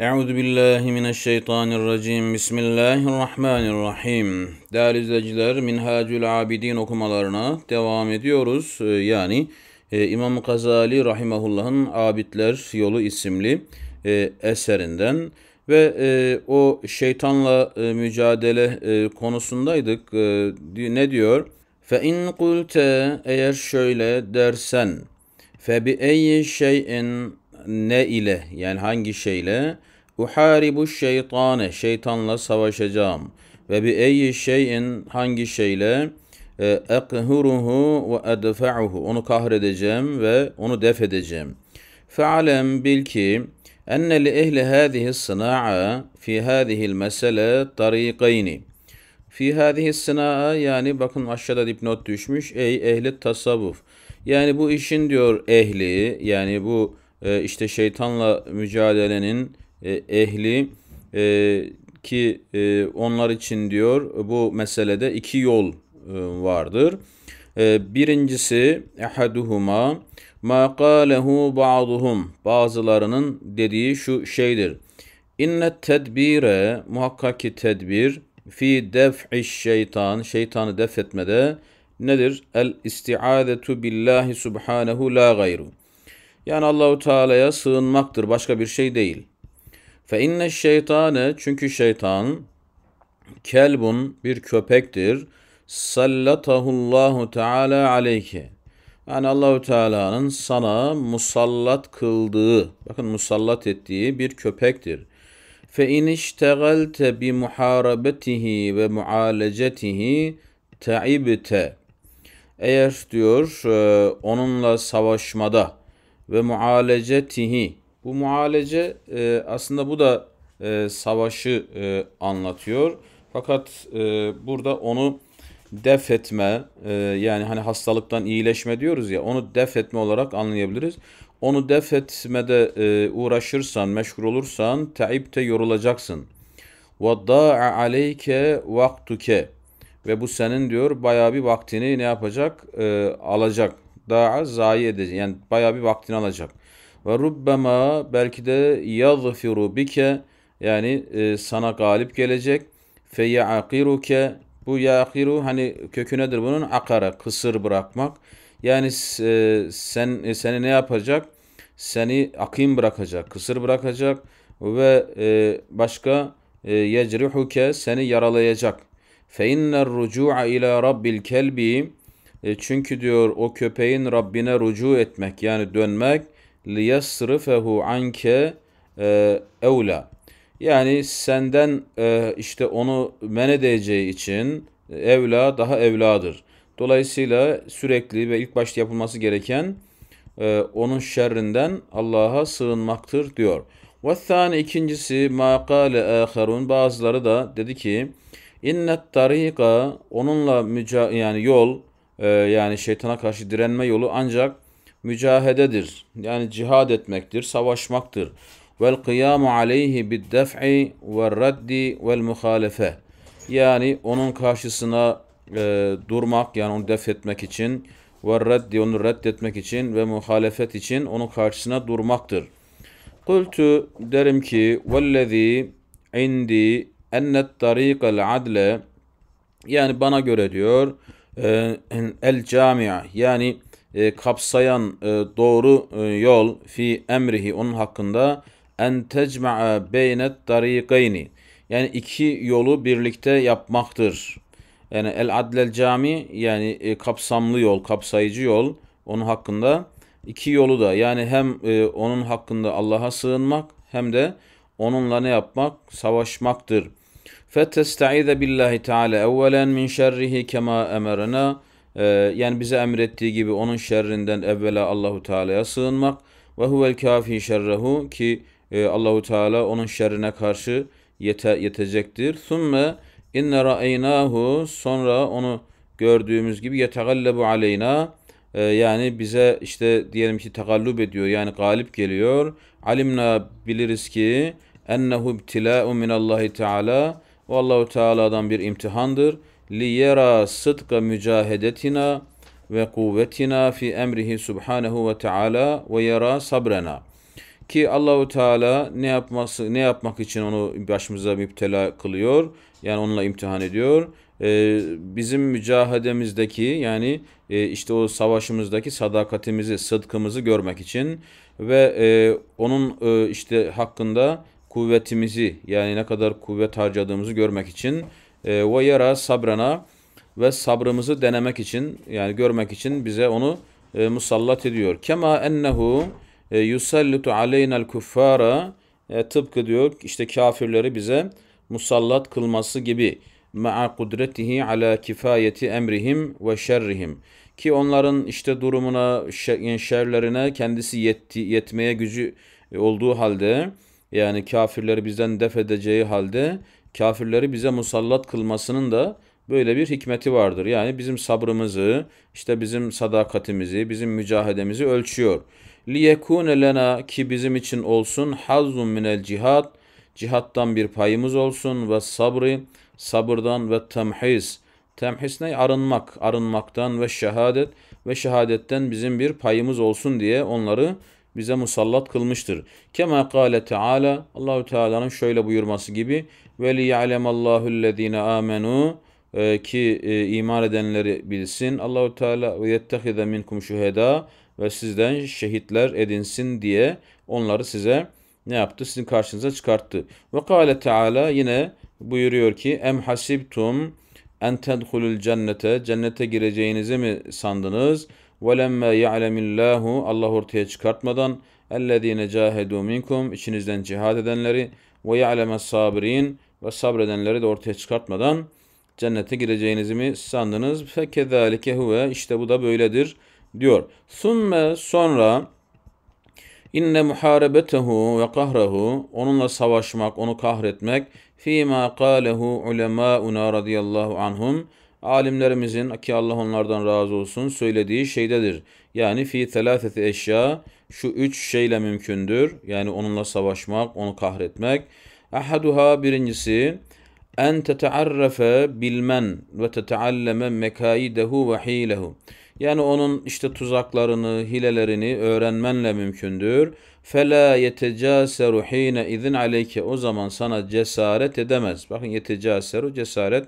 Euzu billahi mineşşeytanirracim. Bismillahirrahmanirrahim. Değerli izleyiciler, Minhacül Abidin okumalarına devam ediyoruz. Ee, yani e, İmam Gazali rahimehullah'ın Abidler Yolu isimli e, eserinden ve e, o şeytanla mücadele konusundaydık. ne diyor? Fe in kulte eğer şöyle dersen fe bi eyyi şeyin ne ile yani hangi şeyle Uharibu şeytane, şeytanla savaşacağım. Ve bi eyyi şeyin, hangi şeyle? Ekhuruhu ve edfa'uhu. Onu kahredeceğim ve onu def edeceğim. Fe'alem bil ki, enne li ehli hâzihi sına'a fi hâzihil mesele tariqeyni. Fi hâzihi sına'a yani bakın aşağıda dipnot düşmüş. Ey ehli tasavvuf. Yani bu işin diyor ehli yani bu e, işte şeytanla mücadelenin e, ehli e, ki e, onlar için diyor bu meselede iki yol e, vardır. E, birincisi ehaduhuma ma qalehu ba'duhum bazılarının dediği şu şeydir. İnne tedbire muhakkak ki tedbir fi def'i şeytan şeytanı def etmede nedir? El istiadetu billahi subhanehu la gayru. Yani Allahu Teala'ya sığınmaktır başka bir şey değil. Fe inne şeytane çünkü şeytan kelbun bir köpektir. Sallatahullahu Teala aleyke. Yani Allahu Teala'nın sana musallat kıldığı, bakın musallat ettiği bir köpektir. Fe in iştegalte bi muharabetihi ve mualecetihi ta'ibte. Eğer diyor e, onunla savaşmada ve mualecetihi bu muhalece e, aslında bu da e, savaşı e, anlatıyor. Fakat e, burada onu def etme e, yani hani hastalıktan iyileşme diyoruz ya onu def etme olarak anlayabiliriz. Onu def etmede e, uğraşırsan, meşgul olursan teibte yorulacaksın. وَضَّاعَ aleyke vaktuke Ve bu senin diyor bayağı bir vaktini ne yapacak? E, alacak. Daha zayi edecek. Yani bayağı bir vaktini alacak. Ve rubbema belki de yazfiru bike yani e, sana galip gelecek. Fe ya'kiruke bu yaqiru hani kökü nedir bunun? Akara kısır bırakmak. Yani e, sen e, seni ne yapacak? Seni akim bırakacak, kısır bırakacak ve e, başka e, yecrihuke seni yaralayacak. Fe inner rucu'a ila rabbil kelbi e, çünkü diyor o köpeğin Rabbine rucu etmek yani dönmek liyasrifehu anke e, evla. Yani senden e, işte onu men edeceği için evla daha evladır. Dolayısıyla sürekli ve ilk başta yapılması gereken e, onun şerrinden Allah'a sığınmaktır diyor. Ve ikincisi makale kâle bazıları da dedi ki innet tarika onunla müca yani yol e, yani şeytana karşı direnme yolu ancak mücahededir. Yani cihad etmektir, savaşmaktır. Vel kıyamu aleyhi bid def'i ve raddi vel muhalefe. Yani onun karşısına e, durmak yani onu def etmek için ve reddi onu reddetmek için ve muhalefet için onun karşısına durmaktır. Kultu derim ki vellezî indi ennet tariqel adle yani bana göre diyor e, el camia yani e, kapsayan e, doğru e, yol fi emrihi onun hakkında en tecma'a beynet tarikayni. Yani iki yolu birlikte yapmaktır. Yani el adlel cami yani e, kapsamlı yol, kapsayıcı yol onun hakkında iki yolu da yani hem e, onun hakkında Allah'a sığınmak hem de onunla ne yapmak? Savaşmaktır. فَتَسْتَعِذَ بِاللّٰهِ تَعَالَى اَوَّلًا min şerrihi kema اَمَرَنَا ee, yani bize emrettiği gibi onun şerrinden evvela Allahu Teala'ya sığınmak ve huvel kafi şerrehu ki e, Allahu Teala onun şerrine karşı yete, yetecektir. Sümme inne ra'eynahu sonra onu gördüğümüz gibi yetegallabu aleyna e, yani bize işte diyelim ki tegallub ediyor yani galip geliyor. Alimna biliriz ki ennehu ibtila'u Allahi teala ve Allahu Teala'dan bir imtihandır liyera sıdka mücahedetina ve kuvvetina fi emrihi Subhanahu ve Taala ve yera sabrena. Ki Allahu Teala ne yapması ne yapmak için onu başımıza müptela kılıyor. Yani onunla imtihan ediyor. Ee, bizim mücahedemizdeki yani e, işte o savaşımızdaki sadakatimizi, sıdkımızı görmek için ve e, onun e, işte hakkında kuvvetimizi yani ne kadar kuvvet harcadığımızı görmek için ve ee, yara sabrana ve sabrımızı denemek için yani görmek için bize onu e, musallat ediyor. Kema ennehu e, yusallitu aleyna'l kuffara e, tıpkı diyor işte kafirleri bize musallat kılması gibi ma'a kudretihi ala kifayeti emrihim ve şerrihim ki onların işte durumuna şerlerine kendisi yetti, yetmeye gücü e, olduğu halde yani kafirleri bizden def edeceği halde kafirleri bize musallat kılmasının da böyle bir hikmeti vardır. Yani bizim sabrımızı, işte bizim sadakatimizi, bizim mücahedemizi ölçüyor. لِيَكُونَ lena ki bizim için olsun hazzun minel cihat, cihattan bir payımız olsun ve sabrı, sabırdan ve temhiz, temhiz ne? Arınmak, arınmaktan ve şehadet ve şehadetten bizim bir payımız olsun diye onları bize musallat kılmıştır. Kema kâle Teala Allahü Teala'nın şöyle buyurması gibi ve li ya'lemallahu'llezine amenu e, ki e, iman edenleri bilsin. Allahü Teala ve yettehize minkum şuheda ve sizden şehitler edinsin diye onları size ne yaptı? Sizin karşınıza çıkarttı. Ve kâle Teala yine buyuruyor ki em hasibtum en tedhulul cennete cennete gireceğinizi mi sandınız? وَلَمَّا يَعْلَمِ اللّٰهُ Allah ortaya çıkartmadan اَلَّذ۪ينَ جَاهَدُوا minkum içinizden cihad edenleri ve يَعْلَمَ sabirin ve sabredenleri de ortaya çıkartmadan cennete gireceğinizi mi sandınız? فَكَذَٰلِكَ هُوَ işte bu da böyledir diyor. ثُمَّ sonra İnne muharebetehu ve kahrehu onunla savaşmak, onu kahretmek fima kalehu ulemauna radıyallahu anhum alimlerimizin ki Allah onlardan razı olsun söylediği şeydedir. Yani fi telafeti eşya şu üç şeyle mümkündür. Yani onunla savaşmak, onu kahretmek. Ahaduha birincisi en tetearrafe bilmen ve tetealleme mekaidehu ve hilehu. Yani onun işte tuzaklarını, hilelerini öğrenmenle mümkündür. Fela yetecaseru hine izin aleyke. O zaman sana cesaret edemez. Bakın yetecaseru cesaret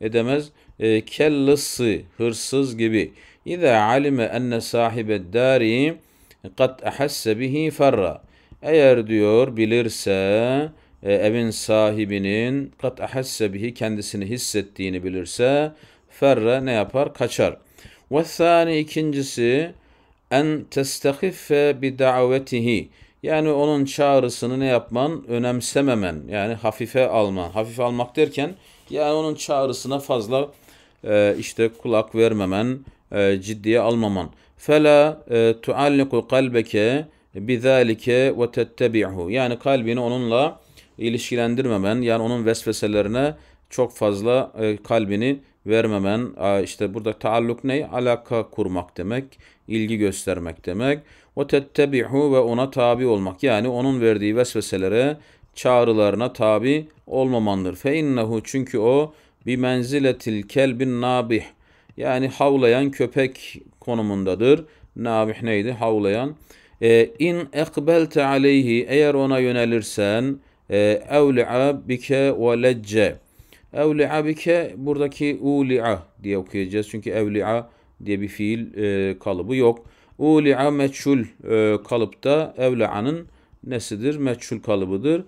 edemez e, kellesi hırsız gibi. İza alime enne sahibe dari kat ahasse bihi ferra. Eğer diyor bilirse e, evin sahibinin kat ahasse bihi kendisini hissettiğini bilirse ferra ne yapar? Kaçar. Ve thani ikincisi en testehiffe bi davetihi. Yani onun çağrısını ne yapman? Önemsememen. Yani hafife alman. Hafife almak derken yani onun çağrısına fazla e, işte kulak vermemen, e, ciddiye almaman. Fela e, tualliku kalbeke bizalike ve tettebi'hu. Yani kalbini onunla ilişkilendirmemen, yani onun vesveselerine çok fazla e, kalbini vermemen, e, işte burada taalluk ne? Alaka kurmak demek, ilgi göstermek demek. Ve tettebihu ve ona tabi olmak. Yani onun verdiği vesveselere, çağrılarına tabi olmamandır. Fe innehu çünkü o bi menziletil kelbin nabih. Yani havlayan köpek konumundadır. Nabih neydi? Havlayan. E, in ekbelte aleyhi eğer ona yönelirsen e, evli'a bike ve lecce. Evli'a bike buradaki uli'a diye okuyacağız. Çünkü evli'a diye bir fiil e, kalıbı yok. Uli'a meçhul e, kalıpta evli'anın nesidir? Meçhul kalıbıdır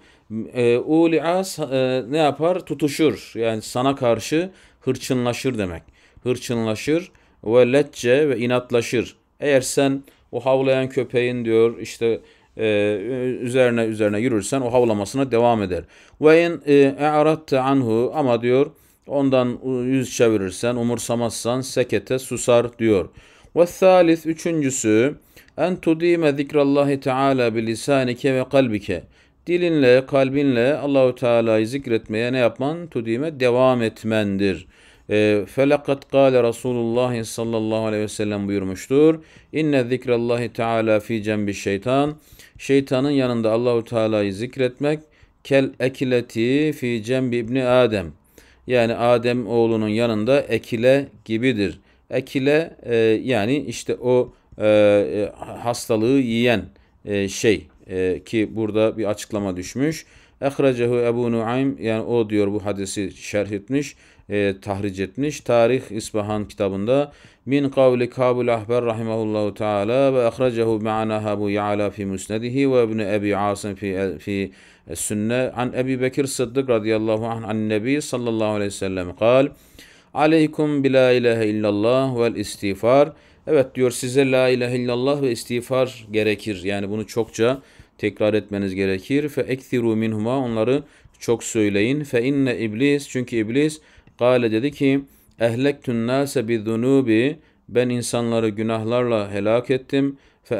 e, uli'a e, ne yapar? Tutuşur. Yani sana karşı hırçınlaşır demek. Hırçınlaşır ve letçe ve inatlaşır. Eğer sen o havlayan köpeğin diyor işte e, üzerine üzerine yürürsen o havlamasına devam eder. Ve in e, e'aratte anhu ama diyor ondan yüz çevirirsen umursamazsan sekete susar diyor. Ve thalith üçüncüsü en tudime zikrallahi teala bilisanike ve kalbike dilinle, kalbinle Allahu Teala'yı zikretmeye ne yapman? Tudime devam etmendir. E, felakat kâle Resulullah sallallahu aleyhi ve sellem buyurmuştur. İnne zikrallahi teala fi cembi şeytan. Şeytanın yanında Allahu Teala'yı zikretmek kel ekileti fi cembi ibni Adem. Yani Adem oğlunun yanında ekile gibidir. Ekile e, yani işte o e, e hastalığı yiyen e, şey e, ki burada bir açıklama düşmüş. Ehrecehu Ebu Nuaym yani o diyor bu hadisi şerh etmiş, e, tahric etmiş. Tarih İsbahan kitabında min kavli Kabul Ahber rahimehullah teala ve ehrecehu ma'ana Ebu Ya'la fi Musnedihi ve İbn Ebi Asim fi fi Sünne an Ebi Bekir Sıddık radıyallahu anh an Nebi sallallahu aleyhi ve sellem kal Aleykum bila ilahe illallah ve istiğfar Evet diyor size la ilahe illallah ve istiğfar gerekir. Yani bunu çokça tekrar etmeniz gerekir. Fe ekthiru minhuma onları çok söyleyin. Fe inne iblis çünkü iblis gale dedi ki ehlektün nase bi zunubi ben insanları günahlarla helak ettim. Fe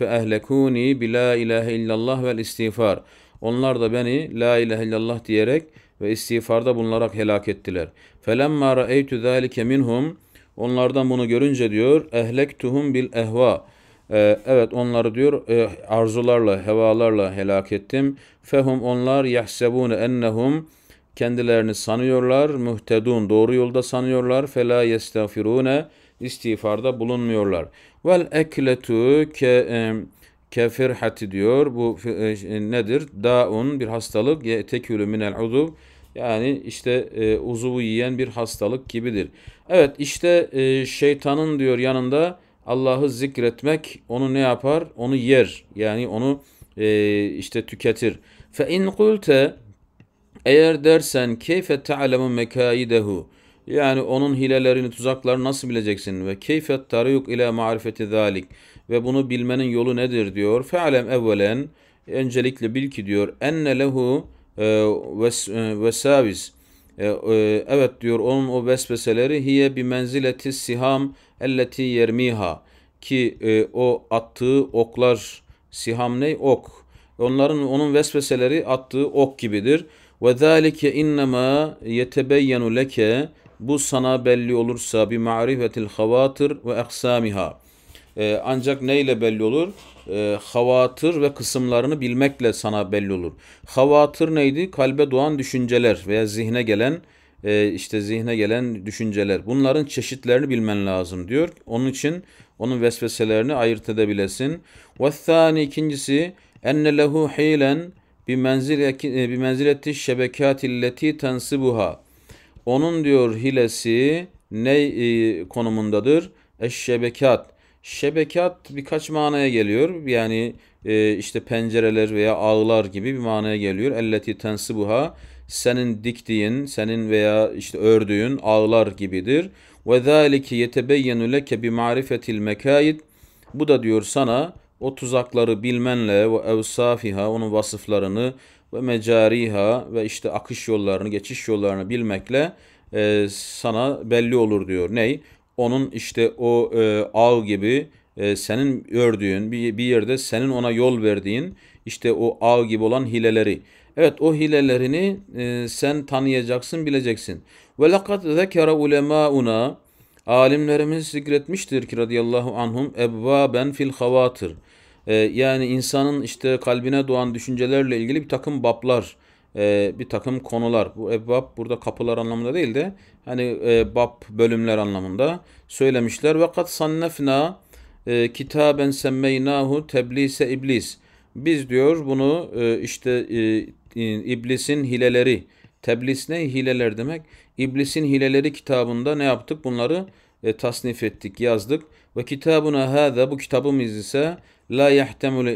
ehlekuni bi la ilahe illallah ve istiğfar. Onlar da beni la ilahe illallah diyerek ve istiğfarda bulunarak helak ettiler. Felemma ra'eytu zalike minhum.'' Onlardan bunu görünce diyor ehlek ehlektuhum bil ehva. Ee, evet onları diyor e, arzularla, hevalarla helak ettim. Fehum onlar yahsebune ennehum kendilerini sanıyorlar. Muhtedun doğru yolda sanıyorlar. Fela yestağfirune istiğfarda bulunmuyorlar. Vel ekletu ke e, kefirhati diyor. Bu e, nedir? Daun bir hastalık. Tekülü minel uduv yani işte e, uzuvu yiyen bir hastalık gibidir. Evet işte e, şeytanın diyor yanında Allah'ı zikretmek onu ne yapar? Onu yer. Yani onu e, işte tüketir. Fe in eğer dersen keyfe ta'lemu mekaidehu yani onun hilelerini, tuzaklarını nasıl bileceksin? Ve keyfet tariyuk ile marifeti zalik. Ve bunu bilmenin yolu nedir diyor. Fe'alem evvelen. Öncelikle bil ki diyor. Enne lehu ee, ves, e, ee, e, Evet diyor onun o vesveseleri hiye bi menzileti siham elleti yermiha ki e, o attığı oklar siham ney ok onların onun vesveseleri attığı ok gibidir ve zalike innema yetebeyyenu leke bu sana belli olursa bi marifetil havatir ve eksamiha ee, ancak neyle belli olur e, havatır ve kısımlarını bilmekle sana belli olur. Havatır neydi? Kalbe doğan düşünceler veya zihne gelen e, işte zihne gelen düşünceler. Bunların çeşitlerini bilmen lazım diyor. Onun için onun vesveselerini ayırt edebilesin. Ve thani ikincisi enne lehu hilen bi e, menzileti şebekatilleti tensibuha. Onun diyor hilesi ne e, konumundadır? Şebekat. Şebekat birkaç manaya geliyor. Yani e, işte pencereler veya ağlar gibi bir manaya geliyor. Elleti tensibuha senin diktiğin, senin veya işte ördüğün ağlar gibidir. Ve zâlike yetebeyyenu leke bi marifetil mekâid. Bu da diyor sana o tuzakları bilmenle ve evsafiha onun vasıflarını ve mecariha ve işte akış yollarını, geçiş yollarını bilmekle e, sana belli olur diyor. Ney? onun işte o e, ağ gibi e, senin ördüğün bir, bir yerde senin ona yol verdiğin işte o ağ gibi olan hileleri. Evet o hilelerini e, sen tanıyacaksın, bileceksin. Ve lekad zekere ulemauna alimlerimiz zikretmiştir ki radıyallahu anhum ebvaben fil havatır. E, yani insanın işte kalbine doğan düşüncelerle ilgili bir takım bablar e, bir takım konular. Bu ebbab burada kapılar anlamında değil de hani e, bab bölümler anlamında söylemişler. vakat kat sannefna e, kitaben semmeynahu teblise iblis. Biz diyor bunu e, işte e, iblisin hileleri. Teblis ne? Hileler demek. İblisin hileleri kitabında ne yaptık? Bunları e, tasnif ettik, yazdık. Ve kitabuna hâze bu kitabımız ise la yahtemul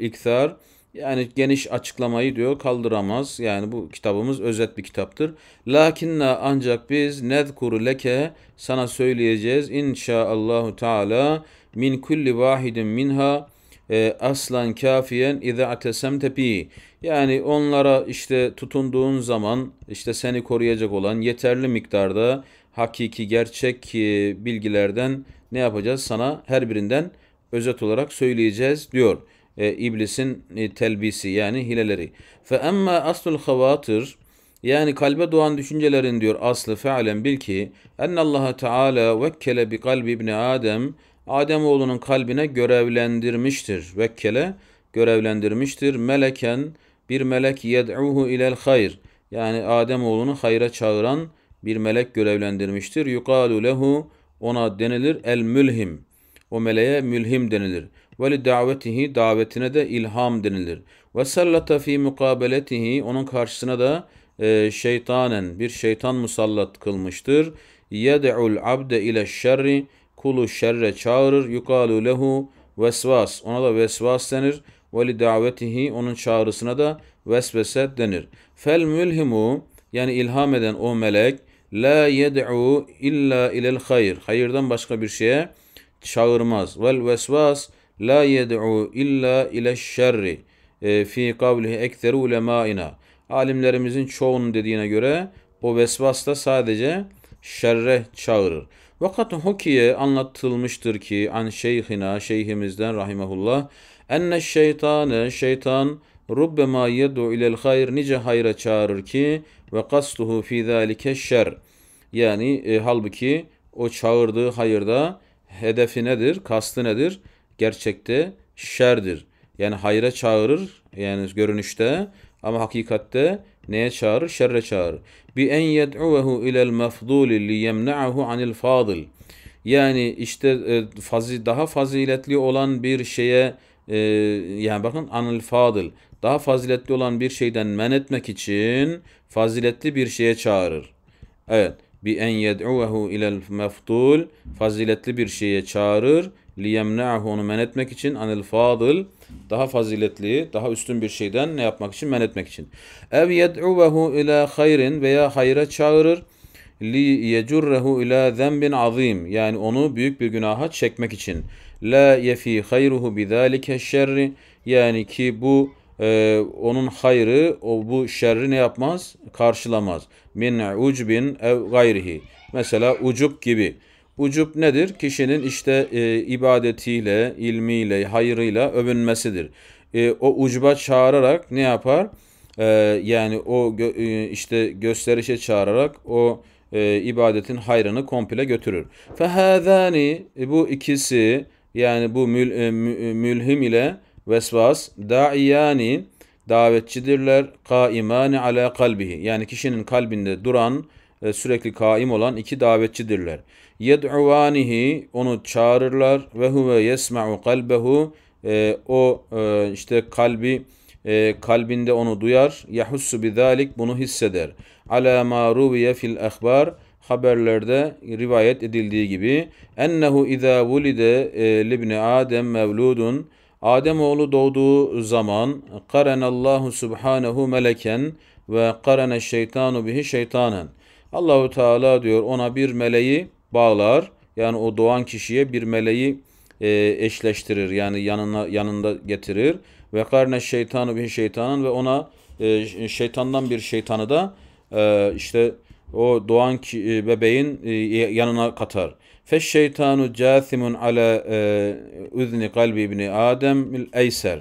ikthar yani geniş açıklamayı diyor kaldıramaz. Yani bu kitabımız özet bir kitaptır. Lakinna ancak biz nedkuru leke sana söyleyeceğiz. İnşaallahu teala min kulli vahidin minha e, aslan kafiyen iza atesemte bi. Yani onlara işte tutunduğun zaman işte seni koruyacak olan yeterli miktarda hakiki gerçek e, bilgilerden ne yapacağız? Sana her birinden özet olarak söyleyeceğiz diyor e, iblisin e, telbisi yani hileleri. Fe emma aslul havatir yani kalbe doğan düşüncelerin diyor aslı fealen bil ki ennallaha teala vekkele bi kalbi ibni Adem Adem oğlunun kalbine görevlendirmiştir. Vekkele görevlendirmiştir. Meleken bir melek yed'uhu ilel hayr. Yani Adem oğlunu hayra çağıran bir melek görevlendirmiştir. Yukalu lehu ona denilir el mülhim. O meleğe mülhim denilir. Ve li davetihi davetine de ilham denilir. Ve sallata fi mukabeletihi onun karşısına da e, şeytanen bir şeytan musallat kılmıştır. Yed'ul abde ile şerri kulu şerre çağırır. Yukalu lehu vesvas ona da vesvas denir. Ve li davetihi onun çağrısına da vesvese denir. Fel mülhimu yani ilham eden o melek la yed'u illa ilel hayır. Hayırdan başka bir şeye çağırmaz. Vel vesvas la yed'u illa ile şerri e, fi kavlihi ekteru ulemaina. Alimlerimizin çoğunun dediğine göre o vesvas da sadece şerre çağırır. Vakat hukiye anlatılmıştır ki an şeyhina şeyhimizden rahimehullah enne şeytane şeytan rubbema yed'u ilel hayr nice hayra çağırır ki ve kastuhu fi zalike şer. Yani e, halbuki o çağırdığı hayırda hedefi nedir, kastı nedir? gerçekte şerdir. Yani hayra çağırır yani görünüşte ama hakikatte neye çağırır? Şerre çağırır. Bi en yed'uvehu ilel mefduli li yemna'ahu anil fadil. Yani işte e, fazi, daha faziletli olan bir şeye e, yani bakın anil fadil. Daha faziletli olan bir şeyden men etmek için faziletli bir şeye çağırır. Evet. Bi en yed'uvehu ilel mefdul. Faziletli bir şeye çağırır liyemna'hu onu men etmek için anil fadıl daha faziletli, daha üstün bir şeyden ne yapmak için men etmek için. Ev yed'uvehu ila hayrin veya hayra çağırır li yecurrehu ila zenbin azim yani onu büyük bir günaha çekmek için la yefi hayruhu bidalike şerri yani ki bu e, onun hayrı o bu şerri ne yapmaz karşılamaz min ucbin ev gayrihi mesela ucup gibi Ucub nedir? Kişinin işte e, ibadetiyle, ilmiyle, hayırıyla övünmesidir. E, o ucuba çağırarak ne yapar? E, yani o gö, e, işte gösterişe çağırarak o e, ibadetin hayrını komple götürür. Fehâzâni e, bu ikisi yani bu mül, e, mülhim ile vesvas da'iyani davetçidirler kaimani ala kalbihi yani kişinin kalbinde duran ee, sürekli kaim olan iki davetçidirler. Yed'uvanihi onu çağırırlar ve huve yesma'u kalbehu ee, o e, işte kalbi e, kalbinde onu duyar. Yahussu bidalik bunu hisseder. Ala ma ruviye fil ahbar haberlerde rivayet edildiği gibi ennehu iza vulide e, libni adem mevludun Adem oğlu doğduğu zaman karenallahu subhanahu meleken ve karene şeytanu bihi şeytanen Allahu Teala diyor ona bir meleği bağlar. Yani o doğan kişiye bir meleği e, eşleştirir. Yani yanına yanında getirir. Ve karne şeytanı bir şeytanın ve ona e, şeytandan bir şeytanı da e, işte o doğan ki, e, bebeğin e, yanına katar. Feş şeytanu casimun ala e, üzni kalbi ibni Adem il eyser.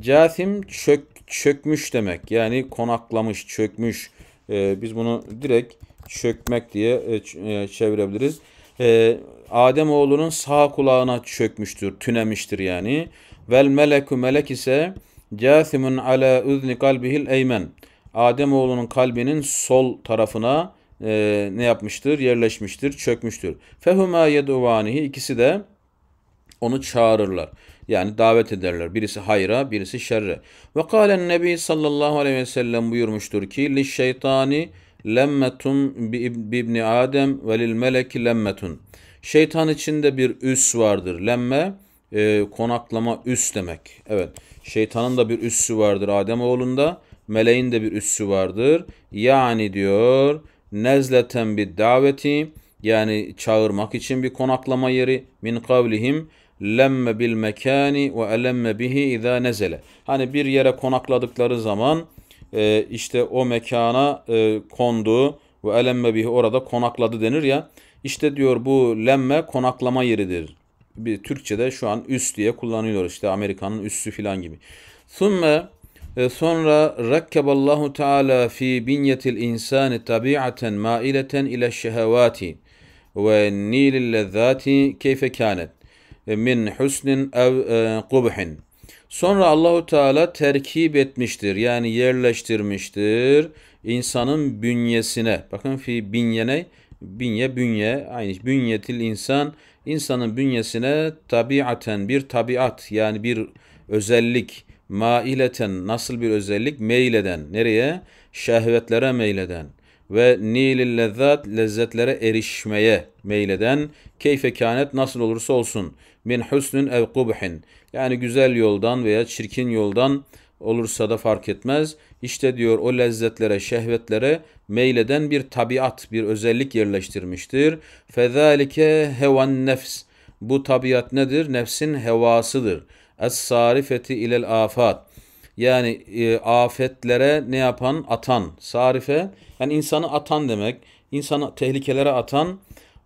Casim çök, çökmüş demek. Yani konaklamış, çökmüş. E, biz bunu direkt çökmek diye e, e, çevirebiliriz. E, Adem oğlunun sağ kulağına çökmüştür, tünemiştir yani. Vel meleku melek ise câthimun ala üzni kalbihil eymen. Adem oğlunun kalbinin sol tarafına ne yapmıştır? Yerleşmiştir, çökmüştür. Fehuma yeduvanihi ikisi de onu çağırırlar. Yani davet ederler. Birisi hayra, birisi şerre. Ve kalen nebi sallallahu aleyhi ve sellem buyurmuştur ki li şeytani lemmetun bi ibni Adem ve lil meleki lemmetun. Şeytan içinde bir üs vardır. Lemme e, konaklama üs demek. Evet. Şeytanın da bir üssü vardır Adem oğlunda. Meleğin de bir üssü vardır. Yani diyor nezleten bir daveti yani çağırmak için bir konaklama yeri min kavlihim lemme bil mekani ve elemme bihi izâ nezele. Hani bir yere konakladıkları zaman e, işte o mekana e, kondu ve elemme bihi orada konakladı denir ya. İşte diyor bu lemme konaklama yeridir. Bir Türkçe'de şu an üst diye kullanılıyor işte Amerika'nın üssü filan gibi. Sümme e, sonra rakkaballahu teala fi binyetil insani tabiaten maileten ile şehevati ve nilil lezzati keyfe kânet e, min husnin ev e, Sonra Allahu Teala terkip etmiştir. Yani yerleştirmiştir insanın bünyesine. Bakın fi binyene bünye bünye aynı bünyetil insan insanın bünyesine tabiaten bir tabiat yani bir özellik maileten nasıl bir özellik meyleden nereye şehvetlere meyleden ve nilil lezzat lezzetlere erişmeye meyleden keyfe kânet nasıl olursa olsun min husnün ev kubhin yani güzel yoldan veya çirkin yoldan olursa da fark etmez. İşte diyor o lezzetlere, şehvetlere meyleden bir tabiat, bir özellik yerleştirmiştir. Fezalike hevan nefs. Bu tabiat nedir? Nefsin hevasıdır. Es sarifeti ilel afat. Yani e, afetlere ne yapan? Atan. Sarife yani insanı atan demek. İnsanı tehlikelere atan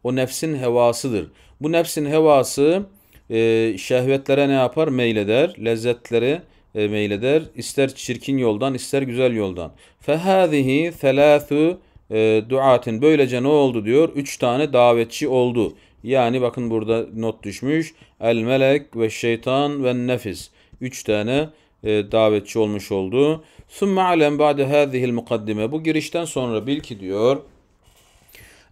o nefsin hevasıdır. Bu nefsin hevası e, şehvetlere ne yapar? Meyleder. lezzetlere e, meyleder. İster çirkin yoldan ister güzel yoldan. Fehâzihi selâthü e, duatin. Böylece ne oldu diyor? Üç tane davetçi oldu. Yani bakın burada not düşmüş. El melek ve şeytan ve nefis. Üç tane e, davetçi olmuş oldu. Sümme alem ba'de hâzihil mukaddime. Bu girişten sonra bil ki diyor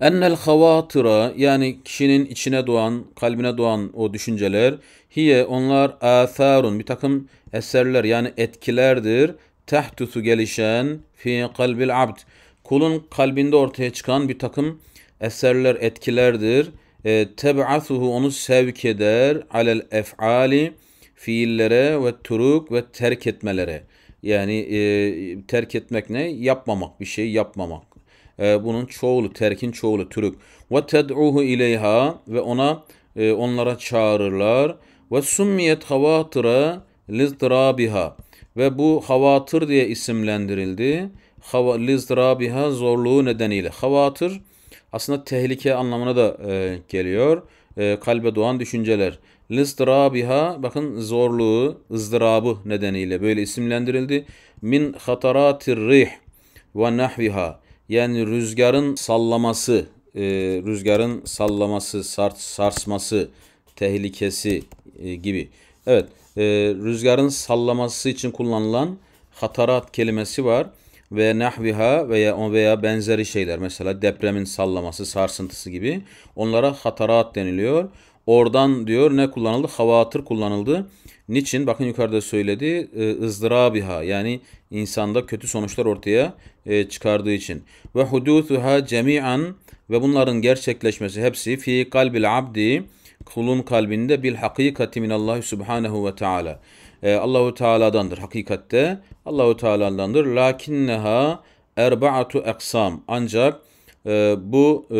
Ennel havatıra yani kişinin içine doğan, kalbine doğan o düşünceler hiye onlar atharun bir takım eserler yani etkilerdir. Tehtusu gelişen fi kalbil abd. Kulun kalbinde ortaya çıkan bir takım eserler, etkilerdir. E, teb'asuhu onu sevk eder alel ef'ali fiillere ve turuk ve terk etmelere. Yani e, terk etmek ne? Yapmamak, bir şey yapmamak. E, bunun çoğulu, terkin çoğulu Türk. Ve ted'uhu ileyha ve ona e, onlara çağırırlar. Ve summiyet havatıra lizdirabiha ve bu havatır diye isimlendirildi. Hava, lizdirabiha zorluğu nedeniyle. Havatır aslında tehlike anlamına da e, geliyor. E, kalbe doğan düşünceler. Lizdrabiha bakın zorluğu, ızdırabı nedeniyle böyle isimlendirildi. Min hataratir rih ve nahviha yani rüzgarın sallaması, e, rüzgarın sallaması, sart, sarsması, tehlikesi e, gibi. Evet, e, rüzgarın sallaması için kullanılan hatarat kelimesi var ve nahviha veya veya benzeri şeyler mesela depremin sallaması, sarsıntısı gibi onlara hatarat deniliyor. Oradan diyor ne kullanıldı? Havatır kullanıldı. Niçin? Bakın yukarıda söyledi. E, ızdırabiha yani insanda kötü sonuçlar ortaya e, çıkardığı için. Ve hudutuha cemi'an ve bunların gerçekleşmesi hepsi fi kalbil abdi kulun kalbinde bil hakikati minallahi subhanehu ve teala. E, Allahu Teala'dandır hakikatte. Allahu Teala'dandır. Lakinneha erbaatu eksam. Ancak e, bu e,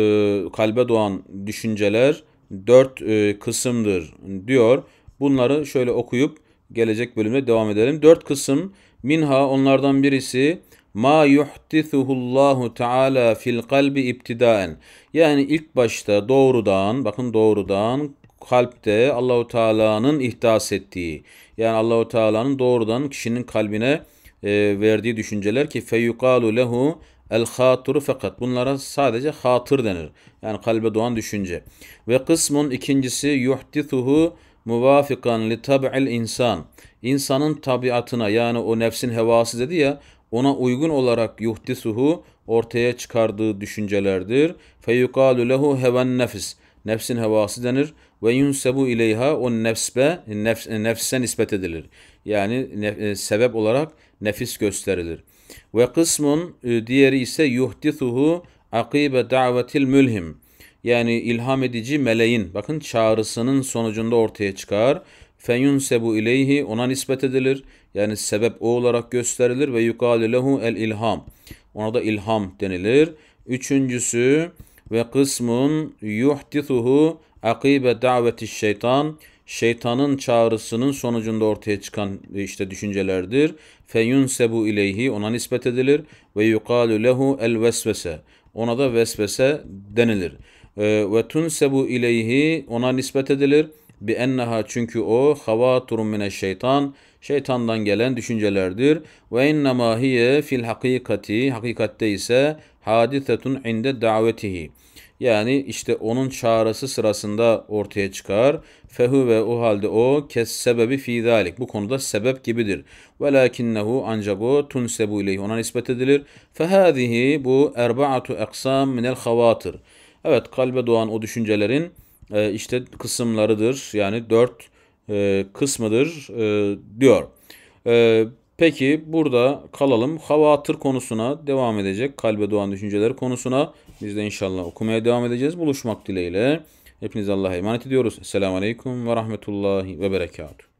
kalbe doğan düşünceler dört e, kısımdır diyor. Bunları şöyle okuyup gelecek bölümde devam edelim. Dört kısım minha onlardan birisi ma yuhtisuhullahu Teala fil kalbi ibtidaen. Yani ilk başta doğrudan bakın doğrudan kalpte Allahu Teala'nın ihdas ettiği yani Allahu Teala'nın doğrudan kişinin kalbine e, verdiği düşünceler ki feyukalu lehu el haturu fakat bunlara sadece hatır denir. Yani kalbe doğan düşünce. Ve kısmın ikincisi yuhtithuhu muvafikan li tab'il insan. İnsanın tabiatına yani o nefsin hevası dedi ya ona uygun olarak yuhdisuhu ortaya çıkardığı düşüncelerdir. Feyukalu lehu heven nefis. Nefsin hevası denir ve yunsebu ileyha o nefsbe nefse nispet edilir. Yani nef, e, sebep olarak nefis gösterilir. Ve kısmun e, diğeri ise yuhdisuhu akibe davetil mülhim yani ilham edici meleğin bakın çağrısının sonucunda ortaya çıkar. Fenyunsebu ileyhi ona nispet edilir. Yani sebep o olarak gösterilir ve yukale lehu el ilham. Ona da ilham denilir. Üçüncüsü ve kısmun yuhtituhu akibe daveti şeytan şeytanın çağrısının sonucunda ortaya çıkan işte düşüncelerdir. Fenyunsebu ileyhi ona nispet edilir ve yukalu lehu el vesvese. Ona da vesvese denilir. Ee, ve tunsebu ileyhi ona nispet edilir. Bi enneha çünkü o havaturun mine şeytan şeytandan gelen düşüncelerdir. Ve innema hiye fil hakikati hakikatte ise hadisetun inde davetihi. Yani işte onun çağrısı sırasında ortaya çıkar. Fehu ve o halde o kes sebebi fidalik. Bu konuda sebep gibidir. Ve lakinnehu ancak o tunsebu ileyhi ona nispet edilir. Fehadihi bu erbaatu eksam minel havatır. Evet kalbe doğan o düşüncelerin e, işte kısımlarıdır. Yani dört e, kısmıdır e, diyor. E, peki burada kalalım. Havatır konusuna devam edecek. Kalbe doğan düşünceler konusuna biz de inşallah okumaya devam edeceğiz. Buluşmak dileğiyle. Hepinize Allah'a emanet ediyoruz. Selamun Aleyküm ve Rahmetullahi ve Berekatuhu.